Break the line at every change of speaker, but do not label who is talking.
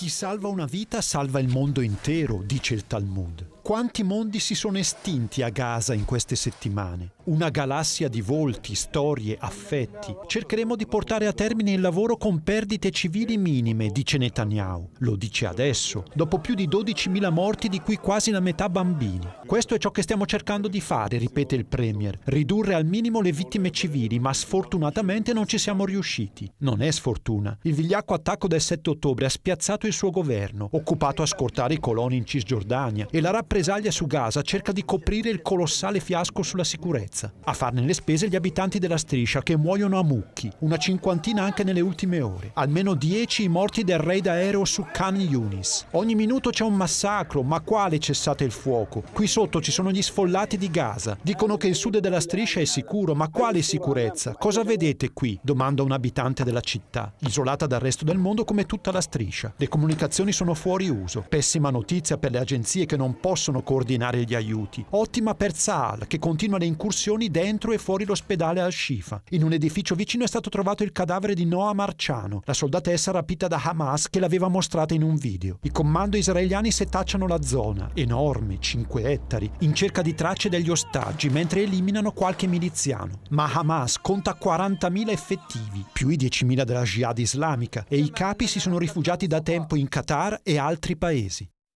Chi salva una vita salva il mondo intero, dice il Talmud. Quanti mondi si sono estinti a Gaza in queste settimane? Una galassia di volti, storie, affetti. Cercheremo di portare a termine il lavoro con perdite civili minime, dice Netanyahu. Lo dice adesso, dopo più di 12.000 morti di cui quasi la metà bambini. Questo è ciò che stiamo cercando di fare, ripete il Premier, ridurre al minimo le vittime civili, ma sfortunatamente non ci siamo riusciti. Non è sfortuna. Il vigliacco attacco del 7 ottobre ha spiazzato il suo governo, occupato a scortare i coloni in Cisgiordania, e la rappresaglia su Gaza cerca di coprire il colossale fiasco sulla sicurezza. A farne le spese gli abitanti della striscia che muoiono a mucchi, una cinquantina anche nelle ultime ore. Almeno 10 i morti del raid aereo su Khan Yunis. Ogni minuto c'è un massacro, ma quale cessate il fuoco? Qui sono sotto ci sono gli sfollati di Gaza. Dicono che il sud della striscia è sicuro, ma quale sicurezza? Cosa vedete qui? domanda un abitante della città, isolata dal resto del mondo come tutta la striscia. Le comunicazioni sono fuori uso. Pessima notizia per le agenzie che non possono coordinare gli aiuti. Ottima per Saal, che continua le incursioni dentro e fuori l'ospedale al-Shifa. In un edificio vicino è stato trovato il cadavere di Noah Marciano, la soldatessa rapita da Hamas che l'aveva mostrata in un video. I comando israeliani setacciano la zona, enorme, 5 ettari ettari, in cerca di tracce degli ostaggi, mentre eliminano qualche miliziano. Ma Hamas conta 40.000 effettivi, più i 10.000 della Jihad islamica, e i capi si sono rifugiati da tempo in Qatar e altri paesi.